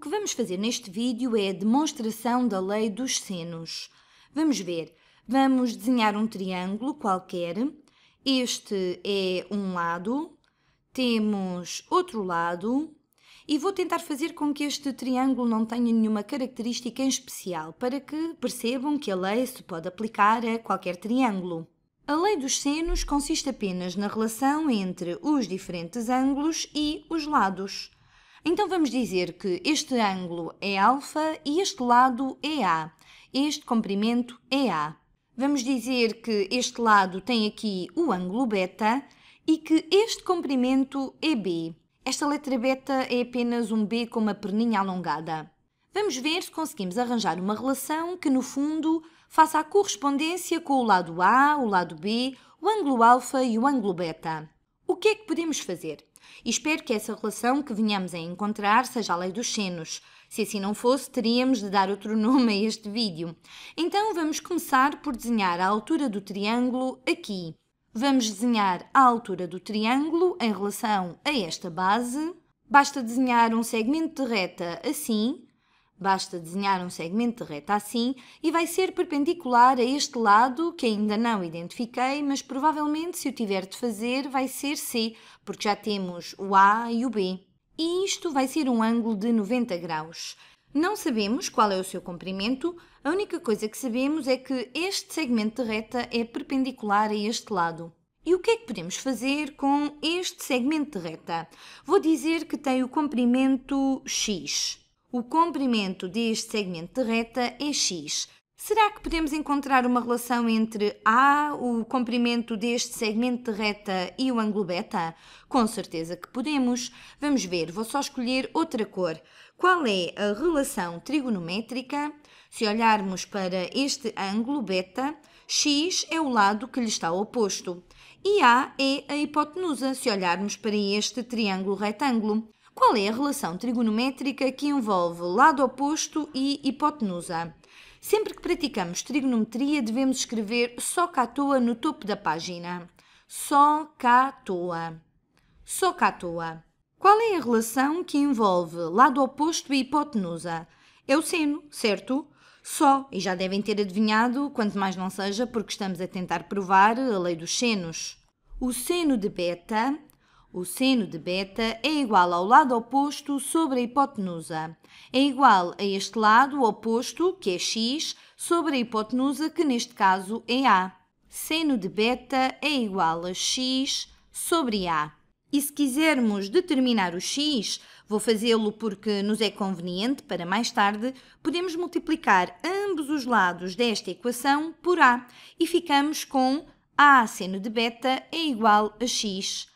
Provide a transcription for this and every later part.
que vamos fazer neste vídeo é a demonstração da lei dos senos. Vamos ver. Vamos desenhar um triângulo qualquer. Este é um lado, temos outro lado e vou tentar fazer com que este triângulo não tenha nenhuma característica em especial para que percebam que a lei se pode aplicar a qualquer triângulo. A lei dos senos consiste apenas na relação entre os diferentes ângulos e os lados. Então vamos dizer que este ângulo é alfa e este lado é A. Este comprimento é A. Vamos dizer que este lado tem aqui o ângulo beta e que este comprimento é B. Esta letra beta é apenas um B com uma perninha alongada. Vamos ver se conseguimos arranjar uma relação que, no fundo, faça a correspondência com o lado A, o lado B, o ângulo alfa e o ângulo beta. O que é que podemos fazer? e espero que essa relação que venhamos a encontrar seja a lei dos senos. Se assim não fosse, teríamos de dar outro nome a este vídeo. Então vamos começar por desenhar a altura do triângulo aqui. Vamos desenhar a altura do triângulo em relação a esta base. Basta desenhar um segmento de reta assim Basta desenhar um segmento de reta assim e vai ser perpendicular a este lado que ainda não identifiquei, mas provavelmente se o tiver de fazer vai ser C, porque já temos o A e o B. E isto vai ser um ângulo de 90 graus. Não sabemos qual é o seu comprimento, a única coisa que sabemos é que este segmento de reta é perpendicular a este lado. E o que é que podemos fazer com este segmento de reta? Vou dizer que tem o comprimento x. O comprimento deste segmento de reta é x. Será que podemos encontrar uma relação entre A, o comprimento deste segmento de reta, e o ângulo beta? Com certeza que podemos. Vamos ver, vou só escolher outra cor. Qual é a relação trigonométrica? Se olharmos para este ângulo beta, x é o lado que lhe está oposto e A é a hipotenusa, se olharmos para este triângulo retângulo. Qual é a relação trigonométrica que envolve lado oposto e hipotenusa? Sempre que praticamos trigonometria, devemos escrever só cá à toa no topo da página. Só cá à toa. Só cá à toa. Qual é a relação que envolve lado oposto e hipotenusa? É o seno, certo? Só, e já devem ter adivinhado, quanto mais não seja, porque estamos a tentar provar a lei dos senos. O seno de beta o seno de beta é igual ao lado oposto sobre a hipotenusa. É igual a este lado oposto, que é x, sobre a hipotenusa, que neste caso é a. Seno de beta é igual a x sobre a. E se quisermos determinar o x, vou fazê-lo porque nos é conveniente para mais tarde, podemos multiplicar ambos os lados desta equação por a e ficamos com a seno de beta é igual a x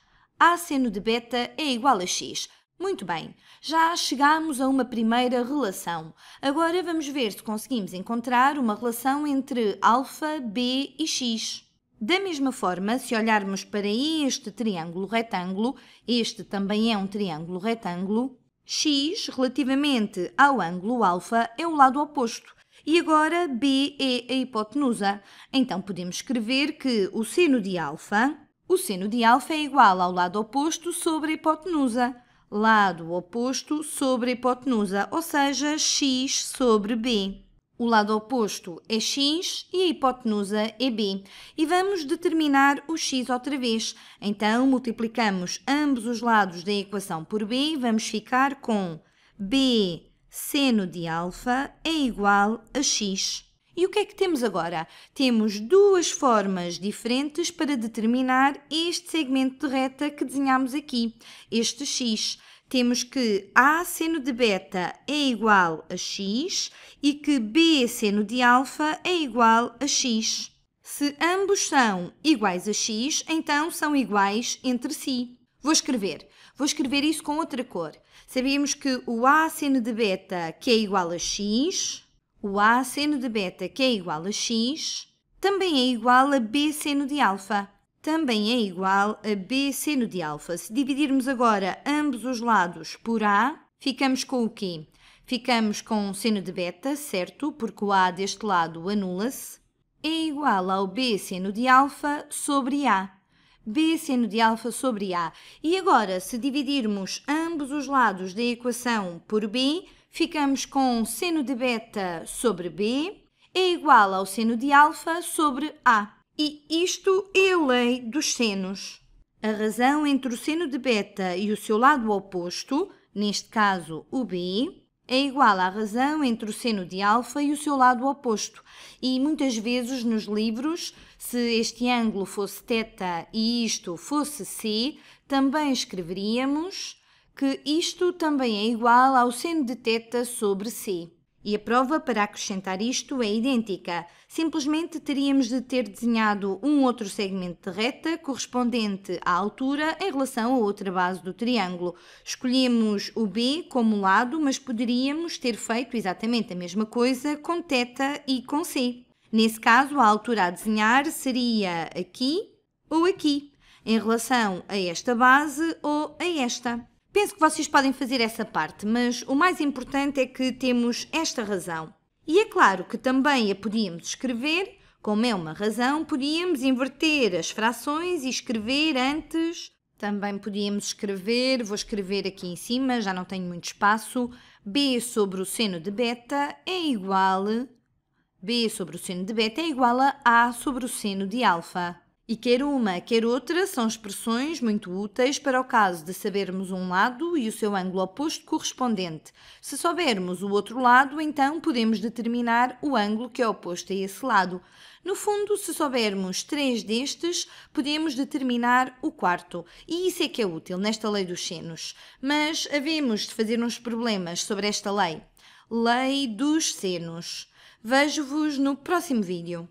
a seno de beta é igual a x. Muito bem, já chegámos a uma primeira relação. Agora vamos ver se conseguimos encontrar uma relação entre alfa, b e x. Da mesma forma, se olharmos para este triângulo retângulo, este também é um triângulo retângulo, x relativamente ao ângulo alfa é o lado oposto. E agora b é a hipotenusa. Então podemos escrever que o seno de alfa o seno de alfa é igual ao lado oposto sobre a hipotenusa. Lado oposto sobre a hipotenusa, ou seja, x sobre b. O lado oposto é x e a hipotenusa é b. E vamos determinar o x outra vez. Então, multiplicamos ambos os lados da equação por b e vamos ficar com b seno de alfa é igual a x. E o que é que temos agora? Temos duas formas diferentes para determinar este segmento de reta que desenhamos aqui, este x. Temos que A seno de beta é igual a x e que B seno de alfa é igual a x. Se ambos são iguais a x, então são iguais entre si. Vou escrever. Vou escrever isso com outra cor. Sabíamos que o A seno de beta que é igual a x o A seno de beta, que é igual a x, também é igual a B seno de alfa, também é igual a B seno de alfa. Se dividirmos agora ambos os lados por A, ficamos com o quê? Ficamos com seno de beta, certo? Porque o A deste lado anula-se. É igual ao B seno de alfa sobre A. B seno de alfa sobre A. E agora, se dividirmos ambos os lados da equação por B, ficamos com seno de beta sobre B é igual ao seno de alfa sobre A. E isto é a lei dos senos. A razão entre o seno de beta e o seu lado oposto, neste caso o B, é igual à razão entre o seno de alfa e o seu lado oposto. E muitas vezes nos livros, se este ângulo fosse θ e isto fosse C, também escreveríamos que isto também é igual ao seno de θ sobre C. E a prova para acrescentar isto é idêntica. Simplesmente teríamos de ter desenhado um outro segmento de reta correspondente à altura em relação a outra base do triângulo. Escolhemos o B como lado, mas poderíamos ter feito exatamente a mesma coisa com θ e com C. Nesse caso, a altura a desenhar seria aqui ou aqui, em relação a esta base ou a esta. Penso que vocês podem fazer essa parte, mas o mais importante é que temos esta razão. E é claro que também a podíamos escrever, como é uma razão, podíamos inverter as frações e escrever antes. Também podíamos escrever, vou escrever aqui em cima, já não tenho muito espaço, b sobre o seno de beta é igual b sobre o seno de beta é igual a a sobre o seno de alfa. E quer uma, quer outra, são expressões muito úteis para o caso de sabermos um lado e o seu ângulo oposto correspondente. Se soubermos o outro lado, então podemos determinar o ângulo que é oposto a esse lado. No fundo, se soubermos três destes, podemos determinar o quarto. E isso é que é útil nesta lei dos senos. Mas havemos de fazer uns problemas sobre esta lei. Lei dos senos. Vejo-vos no próximo vídeo.